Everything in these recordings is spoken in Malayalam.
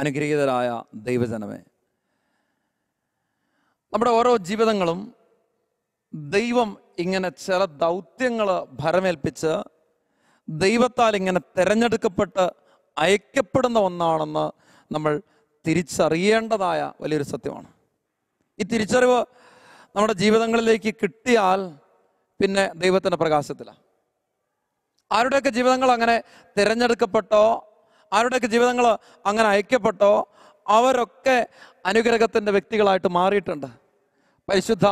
അനുഗ്രഹീതരായ ദൈവജനമേ നമ്മുടെ ഓരോ ജീവിതങ്ങളും ദൈവം ഇങ്ങനെ ചില ദൗത്യങ്ങൾ ഭരമേൽപ്പിച്ച് ദൈവത്താൽ ഇങ്ങനെ തിരഞ്ഞെടുക്കപ്പെട്ട് അയക്കപ്പെടുന്ന ഒന്നാണെന്ന് നമ്മൾ തിരിച്ചറിയേണ്ടതായ വലിയൊരു സത്യമാണ് ഈ തിരിച്ചറിവ് നമ്മുടെ ജീവിതങ്ങളിലേക്ക് കിട്ടിയാൽ പിന്നെ ദൈവത്തിൻ്റെ പ്രകാശത്തിലാണ് ആരുടെയൊക്കെ ജീവിതങ്ങൾ അങ്ങനെ തിരഞ്ഞെടുക്കപ്പെട്ടോ ആരുടെയൊക്കെ ജീവിതങ്ങൾ അങ്ങനെ അയക്കപ്പെട്ടോ അവരൊക്കെ അനുഗ്രഹത്തിൻ്റെ വ്യക്തികളായിട്ട് മാറിയിട്ടുണ്ട് പരിശുദ്ധ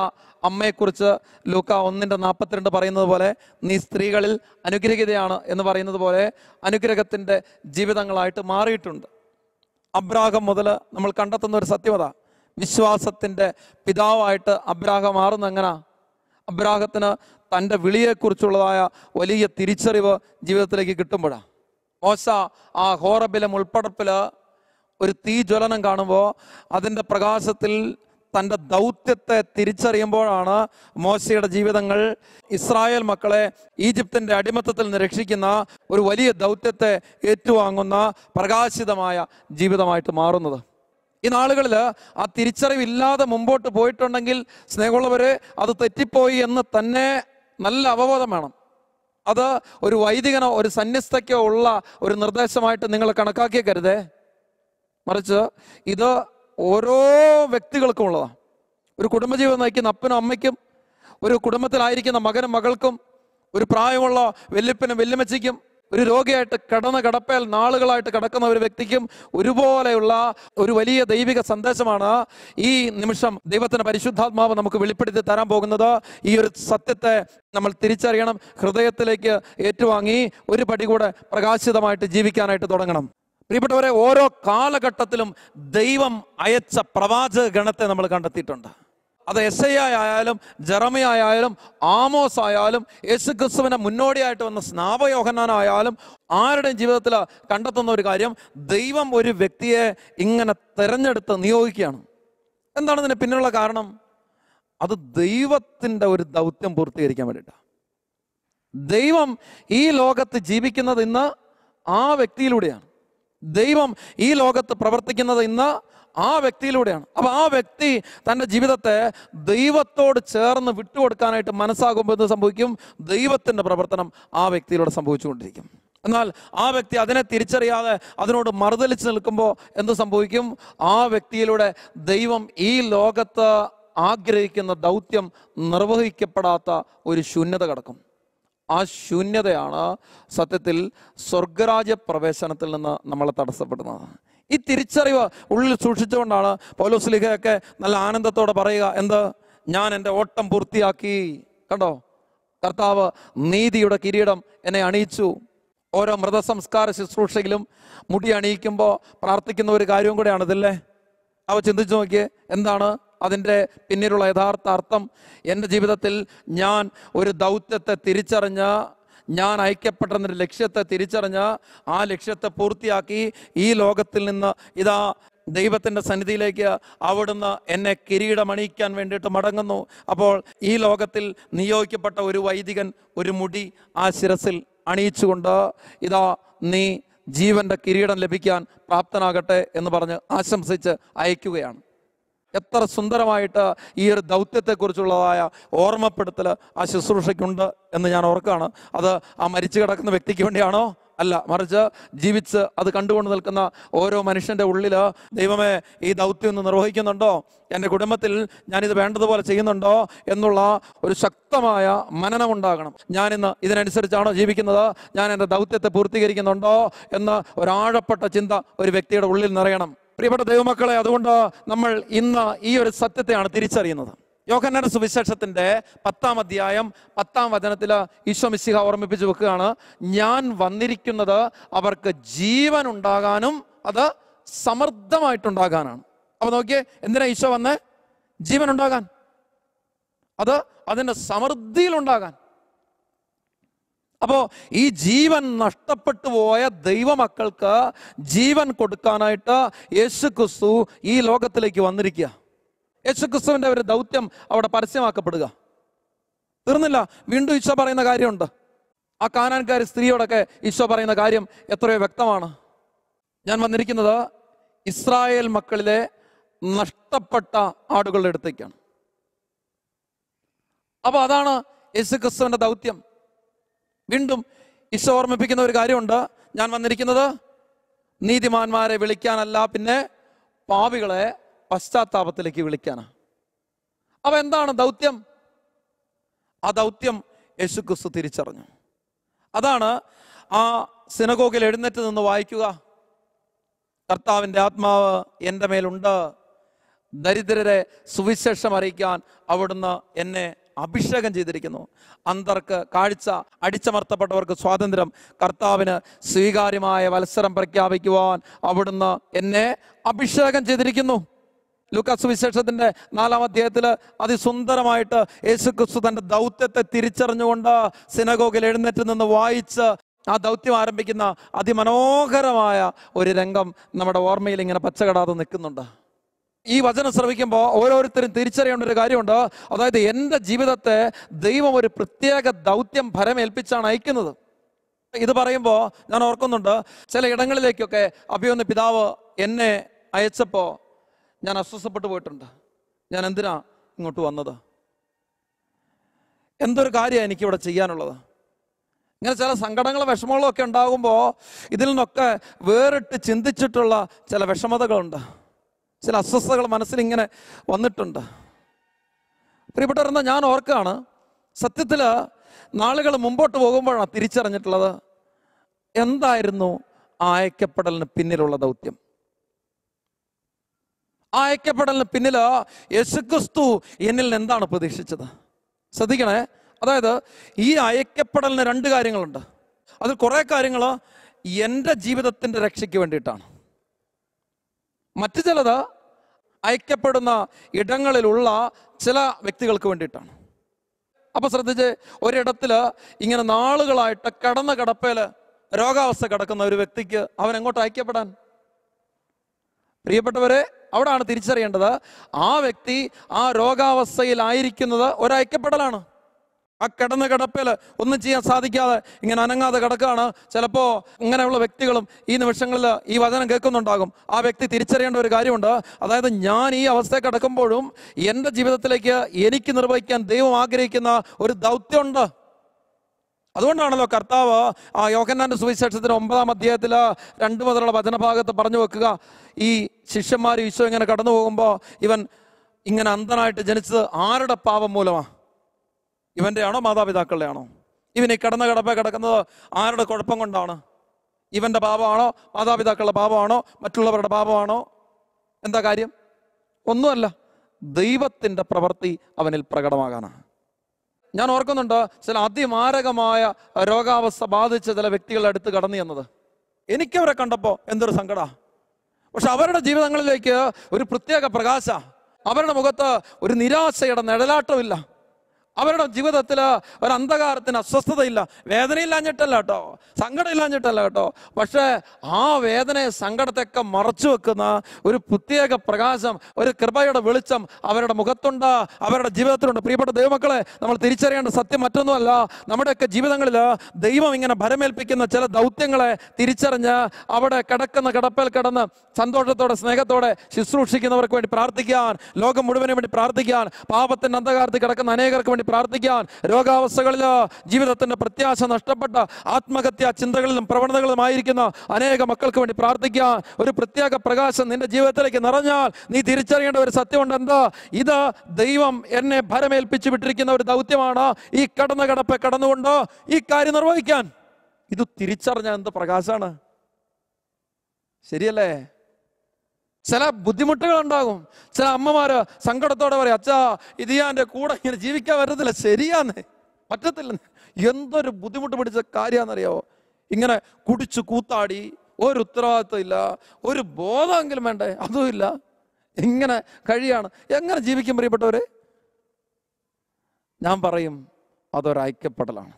അമ്മയെക്കുറിച്ച് ലൂക്ക ഒന്നിൻ്റെ നാൽപ്പത്തിരണ്ട് പറയുന്നത് പോലെ നീ സ്ത്രീകളിൽ അനുഗ്രഹിതയാണ് എന്ന് പറയുന്നത് പോലെ അനുഗ്രഹത്തിൻ്റെ ജീവിതങ്ങളായിട്ട് മാറിയിട്ടുണ്ട് അബ്രാഹം മുതൽ നമ്മൾ കണ്ടെത്തുന്ന ഒരു സത്യമത വിശ്വാസത്തിൻ്റെ പിതാവായിട്ട് അബ്രാഹം മാറുന്ന എങ്ങനാ അബ്രാഹത്തിന് തൻ്റെ വിളിയെക്കുറിച്ചുള്ളതായ വലിയ തിരിച്ചറിവ് ജീവിതത്തിലേക്ക് കിട്ടുമ്പോഴാണ് മോശ ആ ഹോറബിലെ മുൾപ്പടപ്പിൽ ഒരു തീജ്വലനം കാണുമ്പോൾ അതിൻ്റെ പ്രകാശത്തിൽ തൻ്റെ ദൗത്യത്തെ തിരിച്ചറിയുമ്പോഴാണ് മോശയുടെ ജീവിതങ്ങൾ ഇസ്രായേൽ മക്കളെ ഈജിപ്തിൻ്റെ അടിമത്തത്തിൽ നിന്ന് രക്ഷിക്കുന്ന ഒരു വലിയ ദൗത്യത്തെ ഏറ്റുവാങ്ങുന്ന പ്രകാശിതമായ ജീവിതമായിട്ട് മാറുന്നത് ഈ നാളുകളിൽ ആ തിരിച്ചറിവില്ലാതെ മുമ്പോട്ട് പോയിട്ടുണ്ടെങ്കിൽ സ്നേഹമുള്ളവർ അത് തെറ്റിപ്പോയി എന്ന് തന്നെ നല്ല അവബോധം വേണം അത് ഒരു വൈദികനോ ഒരു സന്യസ്തയ്ക്കോ ഉള്ള ഒരു നിർദ്ദേശമായിട്ട് നിങ്ങൾ കരുതേ മറിച്ച് ഇത് ഓരോ വ്യക്തികൾക്കും ഉള്ളതാണ് ഒരു കുടുംബജീവിതം നയിക്കുന്ന അപ്പനും അമ്മയ്ക്കും ഒരു കുടുംബത്തിലായിരിക്കുന്ന മകനും മകൾക്കും ഒരു പ്രായമുള്ള വെല്ലുപ്പനും വെല്ലുമച്ചയ്ക്കും ഒരു രോഗിയായിട്ട് കടന്ന് കടപ്പേൽ നാളുകളായിട്ട് കിടക്കുന്ന ഒരു വ്യക്തിക്കും ഒരുപോലെയുള്ള ഒരു വലിയ ദൈവിക സന്ദേശമാണ് ഈ നിമിഷം ദൈവത്തിന്റെ പരിശുദ്ധാത്മാവ് നമുക്ക് വെളിപ്പെടുത്തി തരാൻ പോകുന്നത് ഈ ഒരു സത്യത്തെ നമ്മൾ തിരിച്ചറിയണം ഹൃദയത്തിലേക്ക് ഏറ്റുവാങ്ങി ഒരു പടി കൂടെ പ്രകാശിതമായിട്ട് ജീവിക്കാനായിട്ട് തുടങ്ങണം പ്രിയപ്പെട്ടവരെ ഓരോ കാലഘട്ടത്തിലും ദൈവം അയച്ച പ്രവാചക ഗണത്തെ നമ്മൾ കണ്ടെത്തിയിട്ടുണ്ട് അത് എസ് ഐ ആയാലും ജറമി ആയാലും ആമോസ് ആയാലും യേശു ക്രിസ്തുവിന്റെ മുന്നോടിയായിട്ട് വന്ന സ്നാപയോഹനാനായാലും ആരുടെയും ജീവിതത്തിൽ കണ്ടെത്തുന്ന ഒരു കാര്യം ദൈവം ഒരു വ്യക്തിയെ ഇങ്ങനെ തിരഞ്ഞെടുത്ത് നിയോഗിക്കുകയാണ് എന്താണ് ഇതിന് പിന്നുള്ള കാരണം അത് ദൈവത്തിൻ്റെ ഒരു ദൗത്യം പൂർത്തീകരിക്കാൻ വേണ്ടിയിട്ടാണ് ദൈവം ഈ ലോകത്ത് ജീവിക്കുന്നത് ഇന്ന് ആ വ്യക്തിയിലൂടെയാണ് ദൈവം ഈ ലോകത്ത് പ്രവർത്തിക്കുന്നത് ഇന്ന് ആ വ്യക്തിയിലൂടെയാണ് അപ്പൊ ആ വ്യക്തി തൻ്റെ ജീവിതത്തെ ദൈവത്തോട് ചേർന്ന് വിട്ടുകൊടുക്കാനായിട്ട് മനസ്സാകുമ്പോൾ എന്ത് സംഭവിക്കും ദൈവത്തിൻ്റെ പ്രവർത്തനം ആ വ്യക്തിയിലൂടെ സംഭവിച്ചുകൊണ്ടിരിക്കും എന്നാൽ ആ വ്യക്തി അതിനെ തിരിച്ചറിയാതെ അതിനോട് മറുതലിച്ച് നിൽക്കുമ്പോൾ എന്ത് സംഭവിക്കും ആ വ്യക്തിയിലൂടെ ദൈവം ഈ ലോകത്ത് ആഗ്രഹിക്കുന്ന ദൗത്യം നിർവഹിക്കപ്പെടാത്ത ഒരു ശൂന്യത കിടക്കും ആ ശൂന്യതയാണ് സത്യത്തിൽ സ്വർഗരാജ്യ പ്രവേശനത്തിൽ നിന്ന് നമ്മളെ തടസ്സപ്പെടുന്നത് ഈ തിരിച്ചറിവ് ഉള്ളിൽ സൂക്ഷിച്ചുകൊണ്ടാണ് പൗലോസ്ലിഹയൊക്കെ നല്ല ആനന്ദത്തോടെ പറയുക എന്ത് ഞാൻ എൻ്റെ ഓട്ടം പൂർത്തിയാക്കി കണ്ടോ കർത്താവ് നീതിയുടെ കിരീടം എന്നെ അണിയിച്ചു ഓരോ മൃതസംസ്കാര ശുശ്രൂഷയിലും മുടി അണിയിക്കുമ്പോൾ പ്രാർത്ഥിക്കുന്ന ഒരു കാര്യവും കൂടെയാണ് ഇതല്ലേ അവ ചിന്തിച്ചു നോക്കിയേ എന്താണ് അതിൻ്റെ പിന്നിലുള്ള യഥാർത്ഥ അർത്ഥം എൻ്റെ ജീവിതത്തിൽ ഞാൻ ഒരു ദൗത്യത്തെ തിരിച്ചറിഞ്ഞ ഞാൻ ഐക്യപ്പെട്ടെന്നൊരു ലക്ഷ്യത്തെ തിരിച്ചറിഞ്ഞ് ആ ലക്ഷ്യത്തെ പൂർത്തിയാക്കി ഈ ലോകത്തിൽ നിന്ന് ഇതാ ദൈവത്തിൻ്റെ സന്നിധിയിലേക്ക് അവിടുന്ന് എന്നെ കിരീടമണിയിക്കാൻ വേണ്ടിയിട്ട് മടങ്ങുന്നു അപ്പോൾ ഈ ലോകത്തിൽ നിയോഗിക്കപ്പെട്ട ഒരു വൈദികൻ ഒരു മുടി ആ ശിരസിൽ അണിയിച്ചുകൊണ്ട് ഇതാ നീ ജീവന്റെ കിരീടം ലഭിക്കാൻ പ്രാപ്തനാകട്ടെ എന്ന് പറഞ്ഞ് ആശംസിച്ച് അയക്കുകയാണ് എത്ര സുന്ദരമായിട്ട് ഈ ഒരു ദൗത്യത്തെക്കുറിച്ചുള്ളതായ ഓർമ്മപ്പെടുത്തൽ ആ ശുശ്രൂഷയ്ക്കുണ്ട് എന്ന് ഞാൻ ഓർക്കുകയാണ് അത് ആ മരിച്ചു കിടക്കുന്ന വ്യക്തിക്ക് വേണ്ടിയാണോ അല്ല മറിച്ച് ജീവിച്ച് അത് കണ്ടുകൊണ്ട് നിൽക്കുന്ന ഓരോ മനുഷ്യൻ്റെ ഉള്ളിൽ ദൈവമേ ഈ ദൗത്യം ഒന്ന് നിർവഹിക്കുന്നുണ്ടോ എൻ്റെ കുടുംബത്തിൽ ഞാനിത് വേണ്ടതുപോലെ ചെയ്യുന്നുണ്ടോ എന്നുള്ള ഒരു ശക്തമായ മനനം ഉണ്ടാകണം ഞാനിന്ന് ഇതിനനുസരിച്ചാണോ ജീവിക്കുന്നത് ഞാൻ എൻ്റെ ദൗത്യത്തെ പൂർത്തീകരിക്കുന്നുണ്ടോ എന്ന ഒരാഴപ്പെട്ട ചിന്ത ഒരു വ്യക്തിയുടെ ഉള്ളിൽ നിറയണം പ്രിയപ്പെട്ട ദൈവമക്കളെ അതുകൊണ്ട് നമ്മൾ ഇന്ന് ഈ ഒരു സത്യത്തെയാണ് തിരിച്ചറിയുന്നത് യോഗന്നര സുവിശേഷത്തിൻ്റെ പത്താം അധ്യായം പത്താം വചനത്തിൽ ഈശോ മിശിഹ ഓർമ്മിപ്പിച്ച് വെക്കുകയാണ് ഞാൻ വന്നിരിക്കുന്നത് അവർക്ക് ജീവൻ ഉണ്ടാകാനും അത് സമൃദ്ധമായിട്ടുണ്ടാകാനാണ് അപ്പോൾ നോക്കിയേ എന്തിനാ ഈശോ വന്നേ ജീവൻ ഉണ്ടാകാൻ അത് അതിൻ്റെ സമൃദ്ധിയിലുണ്ടാകാൻ അപ്പോൾ ഈ ജീവൻ നഷ്ടപ്പെട്ടു പോയ ദൈവമക്കൾക്ക് ജീവൻ കൊടുക്കാനായിട്ട് യേശു ക്രിസ്തു ഈ ലോകത്തിലേക്ക് വന്നിരിക്കുക യേശു ക്രിസ്തുവിൻ്റെ ഒരു ദൗത്യം അവിടെ പരസ്യമാക്കപ്പെടുക തീർന്നില്ല വീണ്ടും ഈശോ പറയുന്ന കാര്യമുണ്ട് ആ കാനാൻകാരി സ്ത്രീയോടൊക്കെ ഈശോ പറയുന്ന കാര്യം എത്രയോ വ്യക്തമാണ് ഞാൻ വന്നിരിക്കുന്നത് ഇസ്രായേൽ മക്കളിലെ നഷ്ടപ്പെട്ട ആടുകളുടെ അടുത്തേക്കാണ് അപ്പോൾ അതാണ് യേശു ക്രിസ്തുവിൻ്റെ ദൗത്യം വീണ്ടും ഈശോ ഓർമ്മിപ്പിക്കുന്ന ഒരു കാര്യമുണ്ട് ഞാൻ വന്നിരിക്കുന്നത് നീതിമാന്മാരെ വിളിക്കാനല്ല പിന്നെ പാപികളെ പശ്ചാത്താപത്തിലേക്ക് വിളിക്കാനാണ് അവ എന്താണ് ദൗത്യം ആ ദൗത്യം യേശുക്രിസ്തു തിരിച്ചറിഞ്ഞു അതാണ് ആ സിനഗോഗിൽ എഴുന്നേറ്റ് നിന്ന് വായിക്കുക കർത്താവിൻ്റെ ആത്മാവ് എൻ്റെ മേലുണ്ട് ദരിദ്രരെ സുവിശേഷം അറിയിക്കാൻ അവിടുന്ന് എന്നെ അഭിഷേകം ചെയ്തിരിക്കുന്നു അന്തർക്ക് കാഴ്ച അടിച്ചമർത്തപ്പെട്ടവർക്ക് സ്വാതന്ത്ര്യം കർത്താവിന് സ്വീകാര്യമായ വത്സരം പ്രഖ്യാപിക്കുവാൻ അവിടുന്ന് എന്നെ അഭിഷേകം ചെയ്തിരിക്കുന്നു ലൂക്കാസ് വിശേഷത്തിൻ്റെ നാലാം അധ്യായത്തിൽ അതിസുന്ദരമായിട്ട് യേശുക്രിസ്തു തൻ്റെ ദൗത്യത്തെ തിരിച്ചറിഞ്ഞുകൊണ്ട് സിനഗോഗിൽ എഴുന്നേറ്റ് നിന്ന് വായിച്ച് ആ ദൗത്യം ആരംഭിക്കുന്ന അതിമനോഹരമായ ഒരു രംഗം നമ്മുടെ ഓർമ്മയിൽ ഇങ്ങനെ പച്ചകടാതെ നിൽക്കുന്നുണ്ട് ഈ വചനം ശ്രമിക്കുമ്പോൾ ഓരോരുത്തരും തിരിച്ചറിയേണ്ട ഒരു കാര്യമുണ്ട് അതായത് എൻ്റെ ജീവിതത്തെ ദൈവം ഒരു പ്രത്യേക ദൗത്യം ഭരമേൽപ്പിച്ചാണ് അയക്കുന്നത് ഇത് പറയുമ്പോൾ ഞാൻ ഓർക്കുന്നുണ്ട് ചില ഇടങ്ങളിലേക്കൊക്കെ അഭിയൊന്ന് പിതാവ് എന്നെ അയച്ചപ്പോൾ ഞാൻ അസ്വസ്ഥപ്പെട്ടു പോയിട്ടുണ്ട് ഞാൻ എന്തിനാ ഇങ്ങോട്ട് വന്നത് എന്തൊരു കാര്യമാണ് എനിക്കിവിടെ ചെയ്യാനുള്ളത് ഇങ്ങനെ ചില സങ്കടങ്ങളും വിഷമങ്ങളും ഒക്കെ ഉണ്ടാകുമ്പോൾ ഇതിൽ നിന്നൊക്കെ വേറിട്ട് ചിന്തിച്ചിട്ടുള്ള ചില വിഷമതകളുണ്ട് ചില അസ്വസ്ഥതകൾ മനസ്സിലിങ്ങനെ വന്നിട്ടുണ്ട് പ്രിയപ്പെട്ടവരെന്ന ഞാൻ ഓർക്കാണ് സത്യത്തിൽ നാളുകൾ മുമ്പോട്ട് പോകുമ്പോഴാണ് തിരിച്ചറിഞ്ഞിട്ടുള്ളത് എന്തായിരുന്നു ആ അയക്കപ്പെടലിന് പിന്നിലുള്ള ദൗത്യം ആ അയക്കപ്പെടലിന് പിന്നിൽ യേശുക്രിസ്തു എന്നിൽ നിന്ന് എന്താണ് പ്രതീക്ഷിച്ചത് ശ്രദ്ധിക്കണേ അതായത് ഈ അയക്കപ്പെടലിന് രണ്ട് കാര്യങ്ങളുണ്ട് അതിൽ കുറേ കാര്യങ്ങൾ എൻ്റെ ജീവിതത്തിൻ്റെ രക്ഷയ്ക്ക് വേണ്ടിയിട്ടാണ് മറ്റു ചിലത് അയക്കപ്പെടുന്ന ഇടങ്ങളിലുള്ള ചില വ്യക്തികൾക്ക് വേണ്ടിയിട്ടാണ് അപ്പോൾ ശ്രദ്ധിച്ച് ഒരിടത്തിൽ ഇങ്ങനെ നാളുകളായിട്ട് കടന്ന കടപ്പയിൽ രോഗാവസ്ഥ കിടക്കുന്ന ഒരു വ്യക്തിക്ക് അവൻ എങ്ങോട്ട് അയക്കപ്പെടാൻ പ്രിയപ്പെട്ടവരെ അവിടെയാണ് തിരിച്ചറിയേണ്ടത് ആ വ്യക്തി ആ രോഗാവസ്ഥയിലായിരിക്കുന്നത് ഒരയക്കപ്പെടലാണ് ആ കിടന്ന കിടപ്പിൽ ഒന്നും ചെയ്യാൻ സാധിക്കാതെ ഇങ്ങനെ അനങ്ങാതെ കിടക്കുകയാണ് ചിലപ്പോൾ ഇങ്ങനെയുള്ള വ്യക്തികളും ഈ നിമിഷങ്ങളിൽ ഈ വചനം കേൾക്കുന്നുണ്ടാകും ആ വ്യക്തി തിരിച്ചറിയേണ്ട ഒരു കാര്യമുണ്ട് അതായത് ഞാൻ ഈ അവസ്ഥയെ കിടക്കുമ്പോഴും എൻ്റെ ജീവിതത്തിലേക്ക് എനിക്ക് നിർവഹിക്കാൻ ദൈവം ആഗ്രഹിക്കുന്ന ഒരു ദൗത്യമുണ്ട് അതുകൊണ്ടാണല്ലോ കർത്താവ് ആ യോഹന്നാൻ്റെ സുവിശേഷത്തിന് ഒമ്പതാം അധ്യായത്തിൽ രണ്ട് മുതലുള്ള വചനഭാഗത്ത് പറഞ്ഞു വെക്കുക ഈ ശിഷ്യന്മാർ ഈശോ ഇങ്ങനെ കടന്നു പോകുമ്പോൾ ഇവൻ ഇങ്ങനെ അന്ധനായിട്ട് ജനിച്ചത് ആരുടെ പാപം മൂലമാണ് ഇവൻ്റെ ആണോ മാതാപിതാക്കളുടെ ആണോ ഇവനെ കിടന്ന കിടപ്പ കിടക്കുന്നത് ആരുടെ കുഴപ്പം കൊണ്ടാണ് ഇവൻ്റെ പാപമാണോ മാതാപിതാക്കളുടെ പാപമാണോ മറ്റുള്ളവരുടെ പാപമാണോ എന്താ കാര്യം ഒന്നുമല്ല ദൈവത്തിൻ്റെ പ്രവൃത്തി അവനിൽ പ്രകടമാകാനാണ് ഞാൻ ഓർക്കുന്നുണ്ട് ചില അതിമാരകമായ രോഗാവസ്ഥ ബാധിച്ച ചില വ്യക്തികളുടെ അടുത്ത് കടന്നു ചെന്നത് എനിക്കവരെ കണ്ടപ്പോൾ എന്തൊരു സങ്കട പക്ഷെ അവരുടെ ജീവിതങ്ങളിലേക്ക് ഒരു പ്രത്യേക പ്രകാശ അവരുടെ മുഖത്ത് ഒരു നിരാശയുടെ നിഴലാട്ടമില്ല അവരുടെ ജീവിതത്തിൽ ഒരു അന്ധകാരത്തിന് അസ്വസ്ഥതയില്ല വേദനയില്ലാഞ്ഞിട്ടല്ല കേട്ടോ സങ്കടമില്ലാഞ്ഞിട്ടല്ല കേട്ടോ പക്ഷേ ആ വേദനയെ സങ്കടത്തെയൊക്കെ മറച്ചു വെക്കുന്ന ഒരു പ്രത്യേക പ്രകാശം ഒരു കൃപയുടെ വെളിച്ചം അവരുടെ മുഖത്തുണ്ട് അവരുടെ ജീവിതത്തിലുണ്ട് പ്രിയപ്പെട്ട ദൈവമക്കളെ നമ്മൾ തിരിച്ചറിയേണ്ട സത്യം മറ്റൊന്നുമല്ല നമ്മുടെയൊക്കെ ജീവിതങ്ങളിൽ ദൈവം ഇങ്ങനെ ഭരമേൽപ്പിക്കുന്ന ചില ദൗത്യങ്ങളെ തിരിച്ചറിഞ്ഞ് അവിടെ കിടക്കുന്ന കിടപ്പേൽ കിടന്ന് സന്തോഷത്തോടെ സ്നേഹത്തോടെ ശുശ്രൂഷിക്കുന്നവർക്ക് വേണ്ടി പ്രാർത്ഥിക്കാൻ ലോകം മുഴുവനും വേണ്ടി പ്രാർത്ഥിക്കാൻ പാപത്തിൻ്റെ അന്ധകാരത്തിൽ കിടക്കുന്ന അനേകർക്ക് വേണ്ടി പ്രാർത്ഥിക്കാൻ രോഗാവസ്ഥകളിൽ ജീവിതത്തിൻ്റെ പ്രത്യാശ നഷ്ടപ്പെട്ട ആത്മഹത്യാ ചിന്തകളിലും പ്രവണതകളുമായിരിക്കുന്ന അനേക മക്കൾക്ക് വേണ്ടി പ്രാർത്ഥിക്കാൻ ഒരു പ്രത്യേക പ്രകാശം നിന്റെ ജീവിതത്തിലേക്ക് നിറഞ്ഞാൽ നീ തിരിച്ചറിയേണ്ട ഒരു സത്യമുണ്ട് എന്താ ഇത് ദൈവം എന്നെ ഭരമേൽപ്പിച്ചു വിട്ടിരിക്കുന്ന ഒരു ദൗത്യമാണ് ഈ കടന്ന കടപ്പ് കടന്നുകൊണ്ട് ഈ കാര്യം നിർവഹിക്കാൻ ഇത് തിരിച്ചറിഞ്ഞ എന്ത് പ്രകാശമാണ് ശരിയല്ലേ ചില ബുദ്ധിമുട്ടുകൾ ഉണ്ടാകും ചില അമ്മമാര് സങ്കടത്തോടെ പറയും അച്ഛാ ഇത് ഞാൻ എൻ്റെ കൂടെ ഇങ്ങനെ ജീവിക്കാൻ വരുന്നില്ല ശരിയാന്ന് പറ്റത്തില്ലെന്ന് എന്തൊരു ബുദ്ധിമുട്ട് പിടിച്ച കാര്യമാണെന്നറിയാവോ ഇങ്ങനെ കുടിച്ചു കൂത്താടി ഒരു ഉത്തരവാദിത്വം ഇല്ല ഒരു ബോധമെങ്കിലും വേണ്ടേ അതും ഇല്ല ഇങ്ങനെ കഴിയാണ് എങ്ങനെ ജീവിക്കും പ്രിയപ്പെട്ടവരെ ഞാൻ പറയും അതൊരൈക്യപ്പെടലാണ്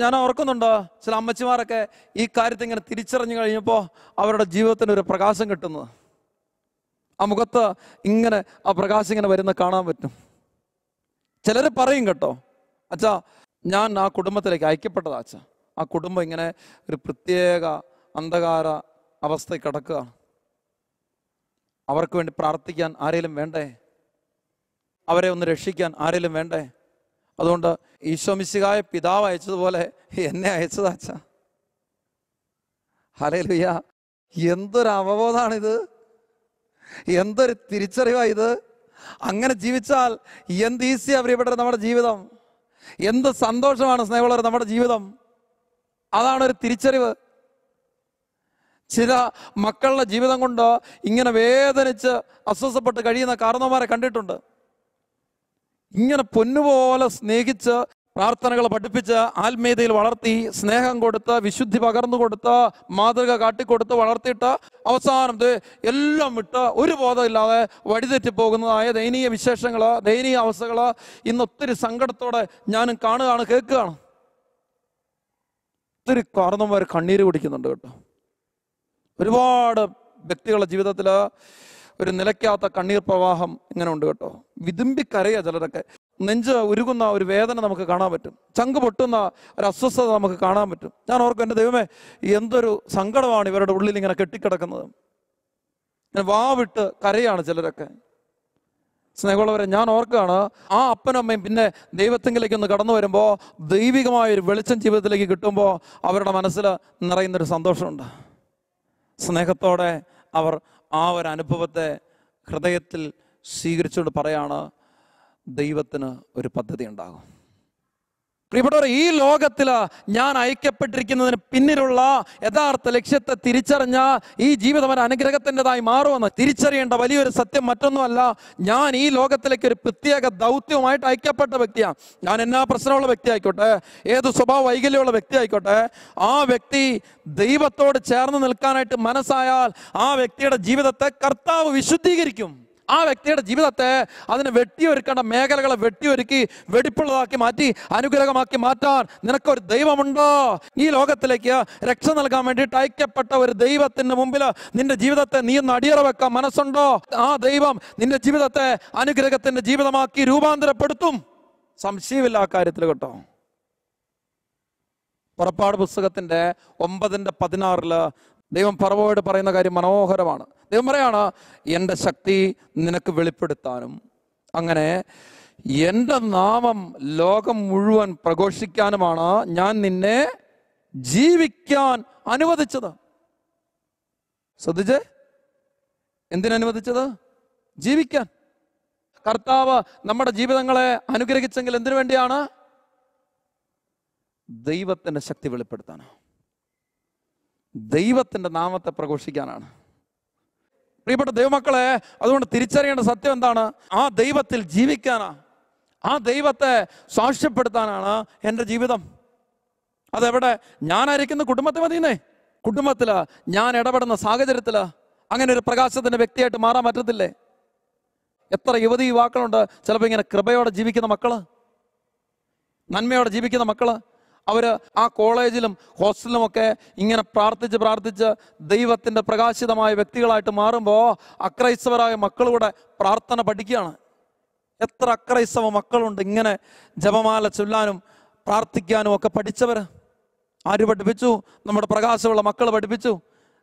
ഞാൻ ഓർക്കുന്നുണ്ടോ ചില അമ്മച്ചിമാരൊക്കെ ഈ കാര്യത്തെ ഇങ്ങനെ തിരിച്ചറിഞ്ഞു കഴിഞ്ഞപ്പോൾ അവരുടെ ജീവിതത്തിന് ഒരു പ്രകാശം കിട്ടുന്നത് ആ മുഖത്ത് ഇങ്ങനെ ആ പ്രകാശം ഇങ്ങനെ വരുന്ന കാണാൻ പറ്റും ചിലർ പറയും കേട്ടോ അച്ഛാ ഞാൻ ആ കുടുംബത്തിലേക്ക് അയക്കപ്പെട്ടതാ അച്ഛാ ആ കുടുംബം ഇങ്ങനെ ഒരു പ്രത്യേക അന്ധകാര അവസ്ഥയിൽ കിടക്കുക അവർക്ക് വേണ്ടി പ്രാർത്ഥിക്കാൻ ആരെങ്കിലും വേണ്ടേ അവരെ ഒന്ന് രക്ഷിക്കാൻ ആരെങ്കിലും വേണ്ടേ അതുകൊണ്ട് ഈശോമിശികായ പിതാവ് അയച്ചതുപോലെ എന്നെ അയച്ചതാച്ച ഹലേ ലുയ്യ എന്തൊരു അവബോധമാണിത് എന്തൊരു തിരിച്ചറിവാ ഇത് അങ്ങനെ ജീവിച്ചാൽ എന്ത് ഈസിയാ പ്രിയപ്പെട്ടത് നമ്മുടെ ജീവിതം എന്ത് സന്തോഷമാണ് സ്നേഹമുള്ളവർ നമ്മുടെ ജീവിതം അതാണ് ഒരു തിരിച്ചറിവ് ചില മക്കളുടെ ജീവിതം കൊണ്ട് ഇങ്ങനെ വേദനിച്ച് അസ്വസ്ഥപ്പെട്ട് കഴിയുന്ന കാരണവന്മാരെ കണ്ടിട്ടുണ്ട് ഇങ്ങനെ പൊന്നുപോലെ സ്നേഹിച്ച് പ്രാർത്ഥനകൾ പഠിപ്പിച്ച് ആത്മീയതയിൽ വളർത്തി സ്നേഹം കൊടുത്ത് വിശുദ്ധി പകർന്നു കൊടുത്ത് മാതൃക കാട്ടിക്കൊടുത്ത് വളർത്തിയിട്ട് അവസാനം എല്ലാം വിട്ട് ഒരു ബോധമില്ലാതെ പോകുന്നതായ ദയനീയ വിശേഷങ്ങൾ ദയനീയ അവസ്ഥകൾ ഇന്ന് ഒത്തിരി സങ്കടത്തോടെ ഞാനും കാണുകയാണ് കേൾക്കുകയാണ് ഒത്തിരി കാരണന്മാർ കണ്ണീര് കുടിക്കുന്നുണ്ട് കേട്ടോ ഒരുപാട് വ്യക്തികളുടെ ജീവിതത്തിൽ ഒരു നിലയ്ക്കാത്ത കണ്ണീർ പ്രവാഹം ഇങ്ങനെ ഉണ്ട് കേട്ടോ വിതുമ്പിക്കരയ ചിലരൊക്കെ നെഞ്ച് ഉരുകുന്ന ഒരു വേദന നമുക്ക് കാണാൻ പറ്റും ചങ്ക് പൊട്ടുന്ന ഒരു അസ്വസ്ഥത നമുക്ക് കാണാൻ പറ്റും ഞാൻ ഓർക്കും എൻ്റെ ദൈവമേ എന്തൊരു സങ്കടമാണ് ഇവരുടെ ഉള്ളിൽ ഇങ്ങനെ കെട്ടിക്കിടക്കുന്നത് വാവിട്ട് കരയാണ് ചിലരൊക്കെ സ്നേഹമുള്ളവരെ ഞാൻ ഓർക്കുകയാണ് ആ അപ്പനമ്മയും പിന്നെ ദൈവത്തെങ്കിലേക്ക് ഒന്ന് കടന്നു വരുമ്പോൾ ദൈവികമായ ഒരു വെളിച്ചം ജീവിതത്തിലേക്ക് കിട്ടുമ്പോൾ അവരുടെ മനസ്സിൽ നിറയുന്നൊരു സന്തോഷമുണ്ട് സ്നേഹത്തോടെ അവർ ആ ഒരു അനുഭവത്തെ ഹൃദയത്തിൽ സ്വീകരിച്ചുകൊണ്ട് പറയാണ് ദൈവത്തിന് ഒരു പദ്ധതി ഉണ്ടാകും പ്രിയപ്പെട്ടവർ ഈ ലോകത്തിൽ ഞാൻ അയക്കപ്പെട്ടിരിക്കുന്നതിന് പിന്നിലുള്ള യഥാർത്ഥ ലക്ഷ്യത്തെ തിരിച്ചറിഞ്ഞ ഈ ജീവിതം ഒരു അനുഗ്രഹത്തിൻ്റെതായി മാറുമെന്ന് തിരിച്ചറിയേണ്ട വലിയൊരു സത്യം മറ്റൊന്നുമല്ല ഞാൻ ഈ ലോകത്തിലേക്ക് ഒരു പ്രത്യേക ദൗത്യവുമായിട്ട് ഐക്യപ്പെട്ട വ്യക്തിയാണ് ഞാൻ എന്നാ പ്രശ്നമുള്ള വ്യക്തി ആയിക്കോട്ടെ ഏത് സ്വഭാവ വൈകല്യമുള്ള വ്യക്തി ആയിക്കോട്ടെ ആ വ്യക്തി ദൈവത്തോട് ചേർന്ന് നിൽക്കാനായിട്ട് മനസ്സായാൽ ആ വ്യക്തിയുടെ ജീവിതത്തെ കർത്താവ് വിശുദ്ധീകരിക്കും ആ വ്യക്തിയുടെ ജീവിതത്തെ അതിനെ വെട്ടിയൊരുക്കേണ്ട മേഖലകളെ വെട്ടിയൊരുക്കി വെടിപ്പുള്ളതാക്കി മാറ്റി അനുഗ്രഹമാക്കി മാറ്റാൻ നിനക്കൊരു ദൈവമുണ്ടോ ഈ ലോകത്തിലേക്ക് രക്ഷ നൽകാൻ വേണ്ടിയിട്ട് അയക്കപ്പെട്ട ഒരു ദൈവത്തിന് മുമ്പിൽ നിന്റെ ജീവിതത്തെ നീ ഒന്ന് അടിയറ വെക്കാൻ മനസ്സുണ്ടോ ആ ദൈവം നിന്റെ ജീവിതത്തെ അനുഗ്രഹത്തിന്റെ ജീവിതമാക്കി രൂപാന്തരപ്പെടുത്തും സംശയമില്ല ആ കാര്യത്തിൽ കേട്ടോ പുറപ്പാട് പുസ്തകത്തിന്റെ ഒമ്പതിന്റെ പതിനാറില് ദൈവം പറവോട് പറയുന്ന കാര്യം മനോഹരമാണ് ദൈവം പറയാണ് എൻ്റെ ശക്തി നിനക്ക് വെളിപ്പെടുത്താനും അങ്ങനെ എൻ്റെ നാമം ലോകം മുഴുവൻ പ്രഘോഷിക്കാനുമാണ് ഞാൻ നിന്നെ ജീവിക്കാൻ അനുവദിച്ചത് ശ്രദ്ധിച്ചേ എന്തിനനുവദിച്ചത് ജീവിക്കാൻ കർത്താവ് നമ്മുടെ ജീവിതങ്ങളെ അനുഗ്രഹിച്ചെങ്കിൽ എന്തിനു വേണ്ടിയാണ് ദൈവത്തിൻ്റെ ശക്തി വെളിപ്പെടുത്താനാണ് ദൈവത്തിൻ്റെ നാമത്തെ പ്രഘോഷിക്കാനാണ് പ്രിയപ്പെട്ട ദൈവമക്കളെ അതുകൊണ്ട് തിരിച്ചറിയേണ്ട സത്യം എന്താണ് ആ ദൈവത്തിൽ ജീവിക്കാനാ ആ ദൈവത്തെ സാക്ഷ്യപ്പെടുത്താനാണ് എൻ്റെ ജീവിതം അതെവിടെ ഞാനായിരിക്കുന്ന കുടുംബത്തിൽ മതിയെന്നേ കുടുംബത്തിൽ ഞാൻ ഇടപെടുന്ന സാഹചര്യത്തിൽ അങ്ങനെ ഒരു പ്രകാശത്തിൻ്റെ വ്യക്തിയായിട്ട് മാറാൻ പറ്റത്തില്ലേ എത്ര യുവതി യുവാക്കളുണ്ട് ചിലപ്പോൾ ഇങ്ങനെ കൃപയോടെ ജീവിക്കുന്ന മക്കൾ നന്മയോടെ ജീവിക്കുന്ന മക്കള് അവർ ആ കോളേജിലും ഒക്കെ ഇങ്ങനെ പ്രാർത്ഥിച്ച് പ്രാർത്ഥിച്ച് ദൈവത്തിൻ്റെ പ്രകാശിതമായ വ്യക്തികളായിട്ട് മാറുമ്പോൾ അക്രൈസ്തവരായ മക്കളുടെ പ്രാർത്ഥന പഠിക്കുകയാണ് എത്ര അക്രൈസ്തവ മക്കളുണ്ട് ഇങ്ങനെ ജപമാല ചൊല്ലാനും പ്രാർത്ഥിക്കാനും ഒക്കെ പഠിച്ചവർ ആര് പഠിപ്പിച്ചു നമ്മുടെ പ്രകാശമുള്ള മക്കൾ പഠിപ്പിച്ചു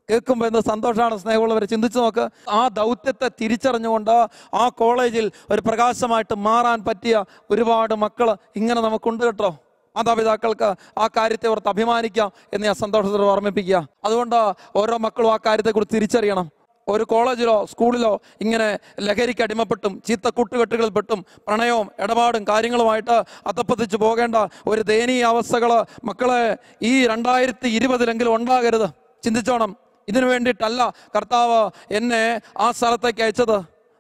കേൾക്കുമ്പോൾ എന്ത് സന്തോഷമാണ് സ്നേഹമുള്ളവർ ചിന്തിച്ചു നോക്ക് ആ ദൗത്യത്തെ തിരിച്ചറിഞ്ഞുകൊണ്ട് ആ കോളേജിൽ ഒരു പ്രകാശമായിട്ട് മാറാൻ പറ്റിയ ഒരുപാട് മക്കൾ ഇങ്ങനെ നമുക്കുണ്ട് കേട്ടോ മാതാപിതാക്കൾക്ക് ആ കാര്യത്തെ ഓർത്ത് അഭിമാനിക്കാം എന്ന് ഞാൻ സന്തോഷത്തോടെ ഓർമ്മിപ്പിക്കുക അതുകൊണ്ട് ഓരോ മക്കളും ആ കാര്യത്തെക്കുറിച്ച് തിരിച്ചറിയണം ഒരു കോളേജിലോ സ്കൂളിലോ ഇങ്ങനെ ലഹരിക്ക് അടിമപ്പെട്ടും ചീത്ത പെട്ടും പ്രണയവും ഇടപാടും കാര്യങ്ങളുമായിട്ട് അത്തപ്പത്തിച്ച് പോകേണ്ട ഒരു ദയനീയ അവസ്ഥകൾ മക്കളെ ഈ രണ്ടായിരത്തി ഇരുപതിലെങ്കിലും ഉണ്ടാകരുത് ചിന്തിച്ചോണം ഇതിനു വേണ്ടിയിട്ടല്ല കർത്താവ് എന്നെ ആ സ്ഥലത്തേക്ക് അയച്ചത്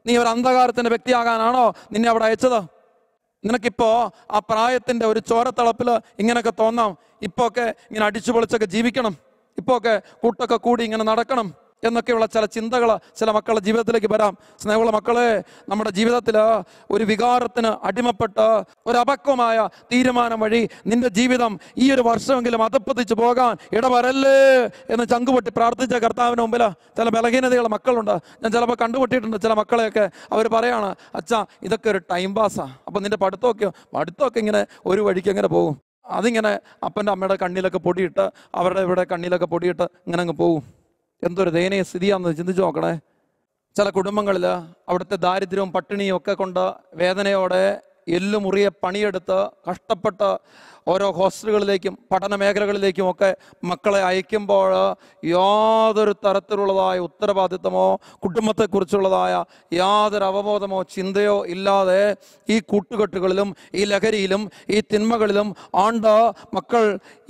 നീ ഒരു അന്ധകാരത്തിൻ്റെ വ്യക്തിയാകാനാണോ നിന്നെ അവിടെ അയച്ചത് നിനക്കിപ്പോ ആ പ്രായത്തിന്റെ ഒരു ചോരത്തളപ്പിൽ ഇങ്ങനെയൊക്കെ തോന്നാം ഇപ്പൊ ഒക്കെ ഇങ്ങനെ അടിച്ചുപൊളിച്ചൊക്കെ പൊളിച്ചൊക്കെ ജീവിക്കണം ഇപ്പൊ ഒക്കെ കൂട്ടൊക്കെ കൂടി ഇങ്ങനെ നടക്കണം എന്നൊക്കെയുള്ള ചില ചിന്തകൾ ചില മക്കളുടെ ജീവിതത്തിലേക്ക് വരാം സ്നേഹമുള്ള മക്കളെ നമ്മുടെ ജീവിതത്തിൽ ഒരു വികാരത്തിന് അടിമപ്പെട്ട് ഒരു തീരുമാനം വഴി നിന്റെ ജീവിതം ഈ ഒരു വർഷമെങ്കിലും അതപ്പതിച്ച് പോകാൻ ഇടവരല്ലേ എന്ന് ചങ്കുപൊട്ടി പ്രാർത്ഥിച്ച കർത്താവിന് മുമ്പിൽ ചില ബലഹീനതയുള്ള മക്കളുണ്ട് ഞാൻ ചിലപ്പോൾ കണ്ടുപൊട്ടിയിട്ടുണ്ട് ചില മക്കളെയൊക്കെ അവർ പറയാണ് അച്ഛാ ഇതൊക്കെ ഒരു ടൈം പാസ്സാണ് അപ്പം നിന്റെ പഠിത്തമൊക്കെ പഠിത്തമൊക്കെ ഇങ്ങനെ ഒരു വഴിക്ക് എങ്ങനെ പോകും അതിങ്ങനെ അപ്പൻ്റെ അമ്മയുടെ കണ്ണിലൊക്കെ പൊടിയിട്ട് അവരുടെ ഇവിടെ കണ്ണിലൊക്കെ പൊടിയിട്ട് ഇങ്ങനെ അങ്ങ് പോകും എന്തൊരു ദയനീയ സ്ഥിതിയാണെന്ന് ചിന്തിച്ചു നോക്കണേ ചില കുടുംബങ്ങളിൽ അവിടുത്തെ ദാരിദ്ര്യവും പട്ടിണിയും ഒക്കെ കൊണ്ട് വേദനയോടെ എല്ലുമുറിയെ പണിയെടുത്ത് കഷ്ടപ്പെട്ട് ഓരോ ഹോസ്റ്റലുകളിലേക്കും പഠന മേഖലകളിലേക്കും ഒക്കെ മക്കളെ അയക്കുമ്പോൾ യാതൊരു തരത്തിലുള്ളതായ ഉത്തരവാദിത്തമോ കുടുംബത്തെക്കുറിച്ചുള്ളതായ യാതൊരു അവബോധമോ ചിന്തയോ ഇല്ലാതെ ഈ കൂട്ടുകെട്ടുകളിലും ഈ ലഹരിയിലും ഈ തിന്മകളിലും ആണ്ട മക്കൾ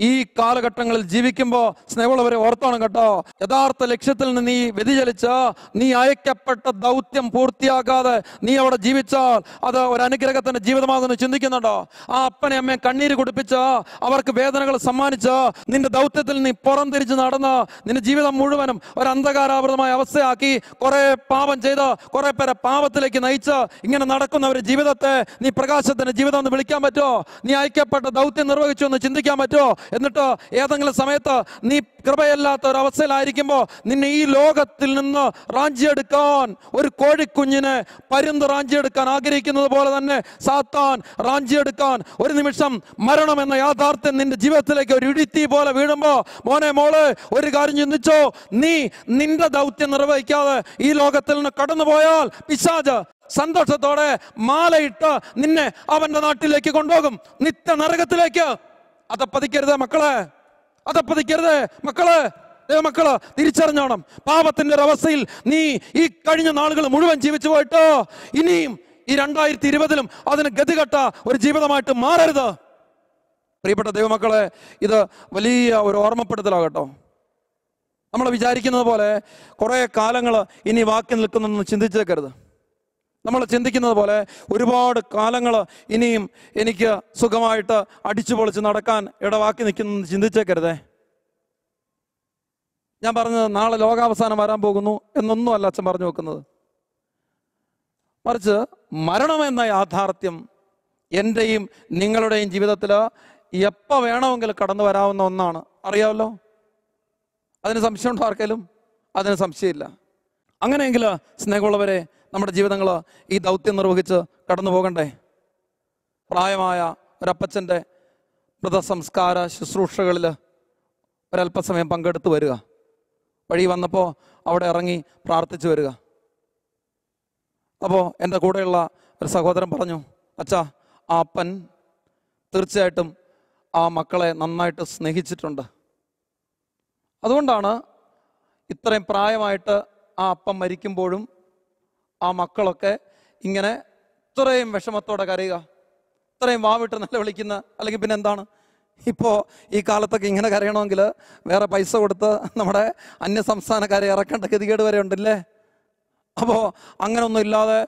ഈ കാലഘട്ടങ്ങളിൽ ജീവിക്കുമ്പോൾ സ്നേഹമുള്ളവരെ ഓർത്തോണം കേട്ടോ യഥാർത്ഥ ലക്ഷ്യത്തിൽ നിന്ന് നീ വ്യതിചലിച്ച് നീ അയക്കപ്പെട്ട ദൗത്യം പൂർത്തിയാക്കാതെ നീ അവിടെ ജീവിച്ചാൽ അത് ഒരു അനുഗ്രഹത്തിൻ്റെ ജീവിതമാകുന്നു ചിന്തിക്കുന്നുണ്ടോ ആ അപ്പനെ അമ്മയെ കണ്ണീര് കുടിപ്പിച്ച് സമ്മാനിച്ച് അവർക്ക് വേദനകൾ സമ്മാനിച്ച് നിന്റെ ദൗത്യത്തിൽ നീ തിരിച്ച് നടന്ന് നിന്റെ ജീവിതം മുഴുവനും ഒരു അന്ധകാരാവൃതമായ അവസ്ഥയാക്കി കുറെ പാപം ചെയ്ത് കുറെ പേരെ പാപത്തിലേക്ക് നയിച്ച് ഇങ്ങനെ നടക്കുന്ന ഒരു ജീവിതത്തെ നീ പ്രകാശത്തിന്റെ ജീവിതം എന്ന് വിളിക്കാൻ പറ്റുമോ നീ അയക്കപ്പെട്ട ദൗത്യം നിർവഹിച്ചു എന്ന് ചിന്തിക്കാൻ പറ്റുമോ എന്നിട്ട് ഏതെങ്കിലും സമയത്ത് നീ കൃപയല്ലാത്ത ഒരു അവസ്ഥയിലായിരിക്കുമ്പോൾ നിന്നെ ഈ ലോകത്തിൽ നിന്ന് റാഞ്ചിയെടുക്കാൻ ഒരു കോഴിക്കുഞ്ഞിനെ പരുന്ത് റാഞ്ചിയെടുക്കാൻ ആഗ്രഹിക്കുന്നത് പോലെ തന്നെ സാത്താൻ റാഞ്ചിയെടുക്കാൻ ഒരു നിമിഷം മരണം എന്ന യാഥാർത്ഥ്യം നിന്റെ ജീവിതത്തിലേക്ക് ഒരു ഇടിത്തി പോലെ വീഴുമ്പോൾ മോനെ മോള് ഒരു കാര്യം ചിന്തിച്ചോ നീ നിന്റെ ദൗത്യം നിർവഹിക്കാതെ ഈ ലോകത്തിൽ നിന്ന് കടന്നുപോയാൽ പിശാജ സന്തോഷത്തോടെ മാലയിട്ട് നിന്നെ അവന്റെ നാട്ടിലേക്ക് കൊണ്ടുപോകും നിത്യ നരകത്തിലേക്ക് അതപ്പതിക്കരുത് മക്കളെ അതപ്പതിക്കരുത് മക്കള് മക്കള് തിരിച്ചറിഞ്ഞോണം പാപത്തിന്റെ അവസ്ഥയിൽ നീ ഈ കഴിഞ്ഞ നാളുകൾ മുഴുവൻ ജീവിച്ചു പോയിട്ടോ ഇനിയും ഈ രണ്ടായിരത്തി ഇരുപതിലും അതിന് ഗതികെട്ട ഒരു ജീവിതമായിട്ട് മാറരുത് പ്രിയപ്പെട്ട ദൈവമക്കളെ ഇത് വലിയ ഒരു ഓർമ്മപ്പെടുത്തലാകട്ടോ നമ്മൾ വിചാരിക്കുന്നത് പോലെ കുറേ കാലങ്ങൾ ഇനി ബാക്കി നിൽക്കുന്നെന്ന് ചിന്തിച്ചേക്കരുത് നമ്മൾ ചിന്തിക്കുന്നത് പോലെ ഒരുപാട് കാലങ്ങൾ ഇനിയും എനിക്ക് സുഖമായിട്ട് അടിച്ചു പൊളിച്ച് നടക്കാൻ ഇടവാക്കി നിൽക്കുന്നെന്ന് ചിന്തിച്ചേക്കരുതേ ഞാൻ പറഞ്ഞത് നാളെ ലോകാവസാനം വരാൻ പോകുന്നു എന്നൊന്നും അല്ല അച്ഛൻ പറഞ്ഞു വെക്കുന്നത് മറിച്ച് മരണമെന്ന യാഥാർത്ഥ്യം എൻ്റെയും നിങ്ങളുടെയും ജീവിതത്തിൽ എപ്പ വേണമെങ്കിലും കടന്നു വരാവുന്ന ഒന്നാണ് അറിയാമല്ലോ അതിന് സംശയമുണ്ടോ ആർക്കെങ്കിലും അതിന് സംശയമില്ല അങ്ങനെയെങ്കിൽ സ്നേഹമുള്ളവരെ നമ്മുടെ ജീവിതങ്ങൾ ഈ ദൗത്യം നിർവഹിച്ച് കടന്നു പോകണ്ടേ പ്രായമായ ഒരപ്പച്ചൻ്റെ മൃതസംസ്കാര ശുശ്രൂഷകളിൽ ഒരല്പസമയം പങ്കെടുത്തു വരിക വഴി വന്നപ്പോൾ അവിടെ ഇറങ്ങി പ്രാർത്ഥിച്ചു വരിക അപ്പോൾ എൻ്റെ കൂടെയുള്ള ഒരു സഹോദരൻ പറഞ്ഞു അച്ഛ ആ അപ്പൻ തീർച്ചയായിട്ടും ആ മക്കളെ നന്നായിട്ട് സ്നേഹിച്ചിട്ടുണ്ട് അതുകൊണ്ടാണ് ഇത്രയും പ്രായമായിട്ട് ആ അപ്പം മരിക്കുമ്പോഴും ആ മക്കളൊക്കെ ഇങ്ങനെ ഇത്രയും വിഷമത്തോടെ കരയുക ഇത്രയും വാവിട്ട് നിലവിളിക്കുന്ന അല്ലെങ്കിൽ പിന്നെ എന്താണ് ഇപ്പോൾ ഈ കാലത്തൊക്കെ ഇങ്ങനെ കരയണമെങ്കിൽ വേറെ പൈസ കൊടുത്ത് നമ്മുടെ അന്യസംസ്ഥാനക്കാരെ ഇറക്കേണ്ട ഗതികേട് വരെ ഉണ്ടല്ലേ അപ്പോൾ അങ്ങനെയൊന്നും ഇല്ലാതെ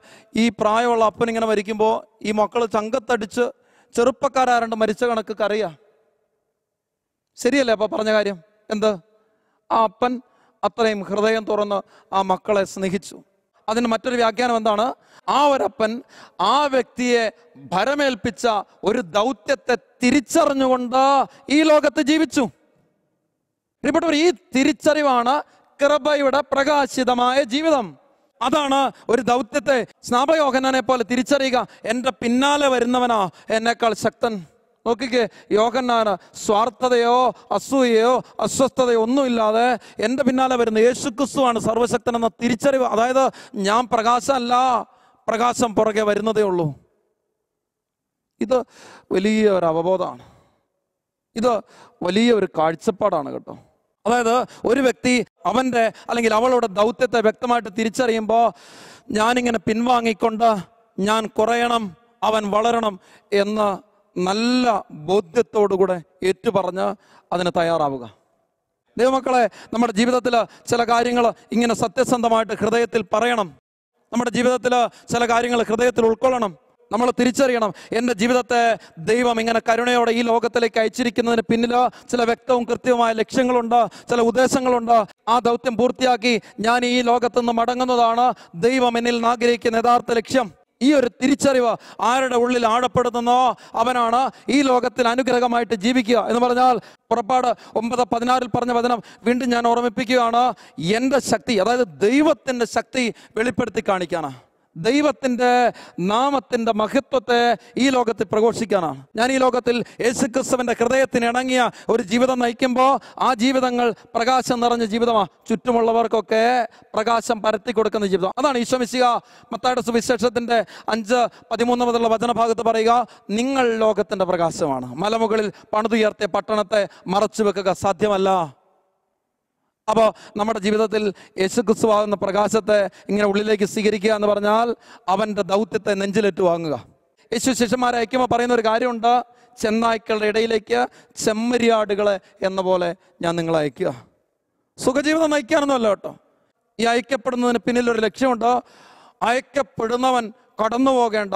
ഈ പ്രായമുള്ള അപ്പൻ ഇങ്ങനെ മരിക്കുമ്പോൾ ഈ മക്കൾ ചങ്കത്തടിച്ച് ചെറുപ്പക്കാരാരണ്ട് മരിച്ച കണക്ക് കറിയ ശരിയല്ലേ അപ്പൊ പറഞ്ഞ കാര്യം എന്ത് ആ അപ്പൻ അത്രയും ഹൃദയം തുറന്ന് ആ മക്കളെ സ്നേഹിച്ചു അതിന് മറ്റൊരു വ്യാഖ്യാനം എന്താണ് ആ ഒരപ്പൻ ആ വ്യക്തിയെ ഭരമേൽപ്പിച്ച ഒരു ദൗത്യത്തെ തിരിച്ചറിഞ്ഞുകൊണ്ട് ഈ ലോകത്ത് ജീവിച്ചു പ്രിയപ്പെട്ടവർ ഈ തിരിച്ചറിവാണ് കൃപയുടെ പ്രകാശിതമായ ജീവിതം അതാണ് ഒരു ദൗത്യത്തെ സ്നാപയോഹനാനെ പോലെ തിരിച്ചറിയുക എൻ്റെ പിന്നാലെ വരുന്നവനാ എന്നേക്കാൾ ശക്തൻ നോക്കിക്കേ യോഹന്നാന് സ്വാർത്ഥതയോ അസൂയയോ അസ്വസ്ഥതയോ ഒന്നുമില്ലാതെ എൻ്റെ പിന്നാലെ വരുന്ന യേശുക്രിസ്തുവാണ് സർവശക്തൻ എന്ന തിരിച്ചറിവ് അതായത് ഞാൻ പ്രകാശമല്ല പ്രകാശം പുറകെ വരുന്നതേ ഉള്ളൂ ഇത് വലിയ ഒരു അവബോധമാണ് ഇത് വലിയ ഒരു കാഴ്ചപ്പാടാണ് കേട്ടോ അതായത് ഒരു വ്യക്തി അവൻ്റെ അല്ലെങ്കിൽ അവളുടെ ദൗത്യത്തെ വ്യക്തമായിട്ട് തിരിച്ചറിയുമ്പോൾ ഞാനിങ്ങനെ പിൻവാങ്ങിക്കൊണ്ട് ഞാൻ കുറയണം അവൻ വളരണം എന്ന നല്ല ബോധ്യത്തോടുകൂടെ ഏറ്റുപറഞ്ഞ് അതിന് തയ്യാറാവുക ദൈവമക്കളെ നമ്മുടെ ജീവിതത്തിൽ ചില കാര്യങ്ങൾ ഇങ്ങനെ സത്യസന്ധമായിട്ട് ഹൃദയത്തിൽ പറയണം നമ്മുടെ ജീവിതത്തിൽ ചില കാര്യങ്ങൾ ഹൃദയത്തിൽ ഉൾക്കൊള്ളണം നമ്മൾ തിരിച്ചറിയണം എൻ്റെ ജീവിതത്തെ ദൈവം ഇങ്ങനെ കരുണയോടെ ഈ ലോകത്തിലേക്ക് അയച്ചിരിക്കുന്നതിന് പിന്നിൽ ചില വ്യക്തവും കൃത്യവുമായ ലക്ഷ്യങ്ങളുണ്ട് ചില ഉദ്ദേശങ്ങളുണ്ട് ആ ദൗത്യം പൂർത്തിയാക്കി ഞാൻ ഈ ലോകത്ത് നിന്ന് മടങ്ങുന്നതാണ് ദൈവം എന്നിൽ നിന്ന് ആഗ്രഹിക്കുന്ന യഥാർത്ഥ ലക്ഷ്യം ഈ ഒരു തിരിച്ചറിവ് ആരുടെ ഉള്ളിൽ ആഴപ്പെടുന്നോ അവനാണ് ഈ ലോകത്തിൽ അനുഗ്രഹമായിട്ട് ജീവിക്കുക എന്ന് പറഞ്ഞാൽ പുറപ്പാട് ഒമ്പത് പതിനാറിൽ പറഞ്ഞ വചനം വീണ്ടും ഞാൻ ഓർമ്മിപ്പിക്കുകയാണ് എൻ്റെ ശക്തി അതായത് ദൈവത്തിൻ്റെ ശക്തി വെളിപ്പെടുത്തി കാണിക്കാനാണ് ദൈവത്തിൻ്റെ നാമത്തിൻ്റെ മഹത്വത്തെ ഈ ലോകത്തിൽ പ്രഘോഷിക്കാനാണ് ഞാൻ ഈ ലോകത്തിൽ ക്രിസ്തുവിൻ്റെ ഹൃദയത്തിന് ഇണങ്ങിയ ഒരു ജീവിതം നയിക്കുമ്പോൾ ആ ജീവിതങ്ങൾ പ്രകാശം നിറഞ്ഞ ജീവിതമാണ് ചുറ്റുമുള്ളവർക്കൊക്കെ പ്രകാശം പരത്തി കൊടുക്കുന്ന ജീവിതം അതാണ് ഈശ്വമിശിക മത്തായുടെ സുവിശേഷത്തിൻ്റെ അഞ്ച് പതിമൂന്ന് മുതലുള്ള വചനഭാഗത്ത് പറയുക നിങ്ങൾ ലോകത്തിൻ്റെ പ്രകാശമാണ് മലമുകളിൽ പണിതുയർത്തിയ പട്ടണത്തെ മറച്ചു വെക്കുക സാധ്യമല്ല അപ്പോൾ നമ്മുടെ ജീവിതത്തിൽ യേശുക്രിസ്തുവാകുന്ന പ്രകാശത്തെ ഇങ്ങനെ ഉള്ളിലേക്ക് സ്വീകരിക്കുക എന്ന് പറഞ്ഞാൽ അവൻ്റെ ദൗത്യത്തെ നെഞ്ചിലേറ്റ് വാങ്ങുക യേശു ശിഷ്യന്മാരെ അയക്കുമ്പോൾ പറയുന്ന ഒരു കാര്യമുണ്ട് ചെന്നായ്ക്കളുടെ ഇടയിലേക്ക് ചെമ്മരിയാടുകളെ എന്ന പോലെ ഞാൻ നിങ്ങളെ അയക്കുക സുഖജീവിതം നയിക്കാനൊന്നുമല്ല കേട്ടോ ഈ അയക്കപ്പെടുന്നതിന് പിന്നിൽ ഒരു ലക്ഷ്യമുണ്ട് അയക്കപ്പെടുന്നവൻ കടന്നു പോകേണ്ട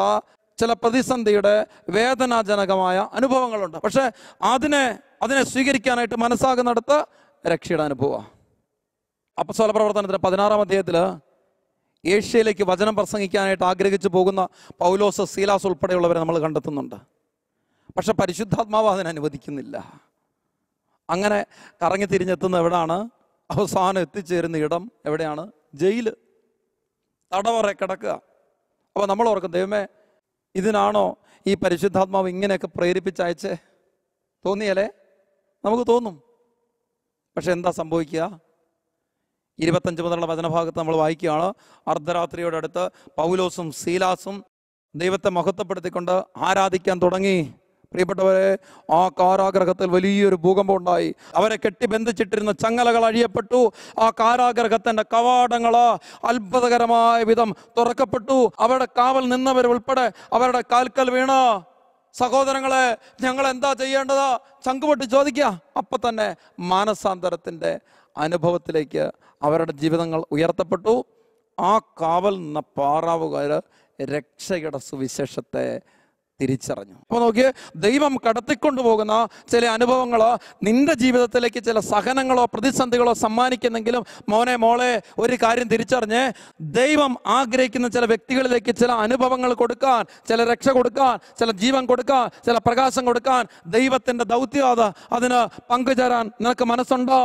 ചില പ്രതിസന്ധിയുടെ വേദനാജനകമായ അനുഭവങ്ങളുണ്ട് പക്ഷേ അതിനെ അതിനെ സ്വീകരിക്കാനായിട്ട് മനസ്സാകുന്നിടത്ത് രക്ഷയുടെ അനുഭവമാണ് അപ്പസോല പ്രവർത്തനത്തിന് പതിനാറാം അധ്യായത്തിൽ ഏഷ്യയിലേക്ക് വചനം പ്രസംഗിക്കാനായിട്ട് ആഗ്രഹിച്ചു പോകുന്ന പൗലോസ് സീലാസ് ഉൾപ്പെടെയുള്ളവരെ നമ്മൾ കണ്ടെത്തുന്നുണ്ട് പക്ഷെ പരിശുദ്ധാത്മാവ് അതിന് അനുവദിക്കുന്നില്ല അങ്ങനെ കറങ്ങി തിരിഞ്ഞെത്തുന്ന എവിടാണ് അവസാനം എത്തിച്ചേരുന്ന ഇടം എവിടെയാണ് ജയിൽ തടവറ കിടക്കുക അപ്പോൾ നമ്മൾ ഓർക്കും ദൈവമേ ഇതിനാണോ ഈ പരിശുദ്ധാത്മാവ് ഇങ്ങനെയൊക്കെ പ്രേരിപ്പിച്ചയച്ചേ തോന്നിയാലേ നമുക്ക് തോന്നും പക്ഷെ എന്താ സംഭവിക്കുക ഇരുപത്തഞ്ച് മുതലുള്ള വചനഭാഗത്ത് നമ്മൾ വായിക്കുകയാണ് അർദ്ധരാത്രിയോടടുത്ത് പൗലോസും സീലാസും ദൈവത്തെ മഹത്വപ്പെടുത്തിക്കൊണ്ട് ആരാധിക്കാൻ തുടങ്ങി പ്രിയപ്പെട്ടവരെ ആ കാരാഗ്രഹത്തിൽ വലിയൊരു ഭൂകമ്പം ഉണ്ടായി അവരെ കെട്ടി ബന്ധിച്ചിട്ടിരുന്ന ചങ്ങലകൾ അഴിയപ്പെട്ടു ആ കാരാഗ്രഹത്തിന്റെ കവാടങ്ങൾ അത്ഭുതകരമായ വിധം തുറക്കപ്പെട്ടു അവരുടെ കാവൽ നിന്നവർ ഉൾപ്പെടെ അവരുടെ കാൽക്കൽ വീണ സഹോദരങ്ങളെ ഞങ്ങൾ എന്താ ചെയ്യേണ്ടത് ചങ്കുപൊട്ടി ചോദിക്കുക അപ്പം തന്നെ മാനസാന്തരത്തിൻ്റെ അനുഭവത്തിലേക്ക് അവരുടെ ജീവിതങ്ങൾ ഉയർത്തപ്പെട്ടു ആ കാവൽ നിന്ന പാറാവുകാര് രക്ഷയുടെ സുവിശേഷത്തെ തിരിച്ചറിഞ്ഞു അപ്പോൾ നോക്കിയേ ദൈവം കടത്തിക്കൊണ്ടുപോകുന്ന ചില അനുഭവങ്ങളോ നിന്റെ ജീവിതത്തിലേക്ക് ചില സഹനങ്ങളോ പ്രതിസന്ധികളോ സമ്മാനിക്കുന്നെങ്കിലും മോനെ മോളെ ഒരു കാര്യം തിരിച്ചറിഞ്ഞ് ദൈവം ആഗ്രഹിക്കുന്ന ചില വ്യക്തികളിലേക്ക് ചില അനുഭവങ്ങൾ കൊടുക്കാൻ ചില രക്ഷ കൊടുക്കാൻ ചില ജീവൻ കൊടുക്കാൻ ചില പ്രകാശം കൊടുക്കാൻ ദൈവത്തിന്റെ ദൗത്യം അത് അതിന് പങ്കുചേരാൻ നിനക്ക് മനസ്സുണ്ടോ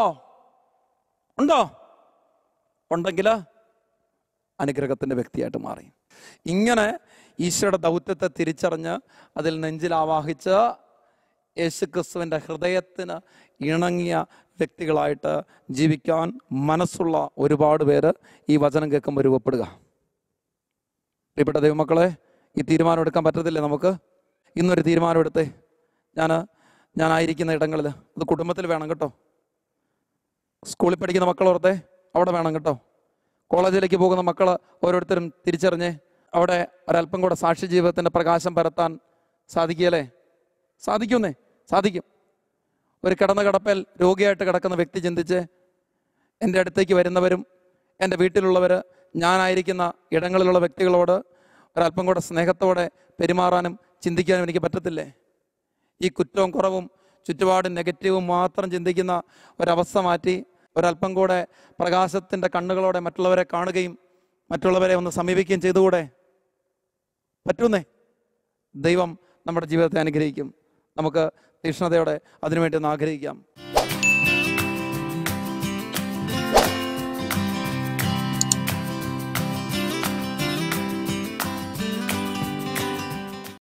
ഉണ്ടോ ഉണ്ടെങ്കിൽ അനുഗ്രഹത്തിൻ്റെ വ്യക്തിയായിട്ട് മാറി ഇങ്ങനെ ഈശോയുടെ ദൗത്യത്തെ തിരിച്ചറിഞ്ഞ് അതിൽ നെഞ്ചിലാവാഹിച്ച് യേശുക്രിസ്തുവിൻ്റെ ഹൃദയത്തിന് ഇണങ്ങിയ വ്യക്തികളായിട്ട് ജീവിക്കാൻ മനസ്സുള്ള ഒരുപാട് പേര് ഈ വചനം കേൾക്കുമ്പോൾ രൂപപ്പെടുക പ്രിയപ്പെട്ട ദൈവമക്കളെ ഈ തീരുമാനം എടുക്കാൻ പറ്റത്തില്ലേ നമുക്ക് ഇന്നൊരു തീരുമാനം എടുത്തേ ഞാൻ ഞാനായിരിക്കുന്ന ഇടങ്ങളിൽ അത് കുടുംബത്തിൽ വേണം കേട്ടോ സ്കൂളിൽ പഠിക്കുന്ന മക്കളോർത്തേ അവിടെ വേണം കേട്ടോ കോളേജിലേക്ക് പോകുന്ന മക്കൾ ഓരോരുത്തരും തിരിച്ചറിഞ്ഞ് അവിടെ ഒരല്പം കൂടെ സാക്ഷി ജീവിതത്തിൻ്റെ പ്രകാശം പരത്താൻ സാധിക്കുകയല്ലേ സാധിക്കുന്നേ സാധിക്കും ഒരു കിടന്ന കിടപ്പൽ രോഗിയായിട്ട് കിടക്കുന്ന വ്യക്തി ചിന്തിച്ച് എൻ്റെ അടുത്തേക്ക് വരുന്നവരും എൻ്റെ വീട്ടിലുള്ളവർ ഞാനായിരിക്കുന്ന ഇടങ്ങളിലുള്ള വ്യക്തികളോട് ഒരല്പം കൂടെ സ്നേഹത്തോടെ പെരുമാറാനും ചിന്തിക്കാനും എനിക്ക് പറ്റത്തില്ലേ ഈ കുറ്റവും കുറവും ചുറ്റുപാടും നെഗറ്റീവും മാത്രം ചിന്തിക്കുന്ന ഒരവസ്ഥ മാറ്റി ഒരല്പം കൂടെ പ്രകാശത്തിൻ്റെ കണ്ണുകളോടെ മറ്റുള്ളവരെ കാണുകയും മറ്റുള്ളവരെ ഒന്ന് സമീപിക്കുകയും ചെയ്തുകൂടെ പറ്റുന്നേ ദൈവം നമ്മുടെ ജീവിതത്തെ അനുഗ്രഹിക്കും നമുക്ക് തീക്ഷ്ണതയോടെ അതിനുവേണ്ടി ഒന്ന് ആഗ്രഹിക്കാം